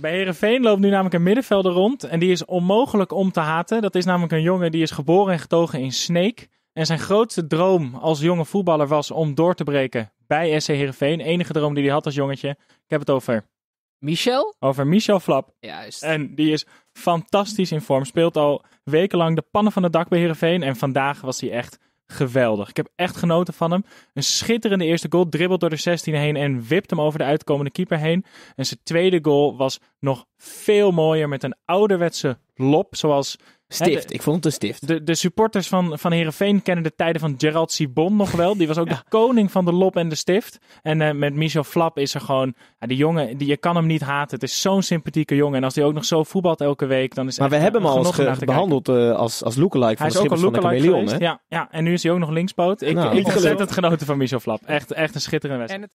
Bij Herenveen loopt nu namelijk een middenvelder rond en die is onmogelijk om te haten. Dat is namelijk een jongen die is geboren en getogen in Sneek. En zijn grootste droom als jonge voetballer was om door te breken bij SC Herenveen. Enige droom die hij had als jongetje. Ik heb het over Michel? Over Michel Flap. Juist. En die is fantastisch in vorm. Speelt al wekenlang de pannen van het dak bij Herenveen. En vandaag was hij echt geweldig. Ik heb echt genoten van hem. Een schitterende eerste goal, dribbelt door de 16 heen en wipt hem over de uitkomende keeper heen. En zijn tweede goal was nog veel mooier met een ouderwetse lop, zoals Stift, ik vond het een stift. De, de supporters van, van Heerenveen kennen de tijden van Gerald Sibon nog wel. Die was ook de koning van de lob en de stift. En eh, met Michel Flap is er gewoon... Ja, die jongen, die, je kan hem niet haten. Het is zo'n sympathieke jongen. En als hij ook nog zo voetbalt elke week, dan is Maar we hebben hem al behandeld eh, als, als lookalike van hij is ook de Ja, ja, en nu is hij ook nog linksboot. Ik heb nou, ontzettend genoten van Michel Flap. Echt, echt een schitterende wedstrijd.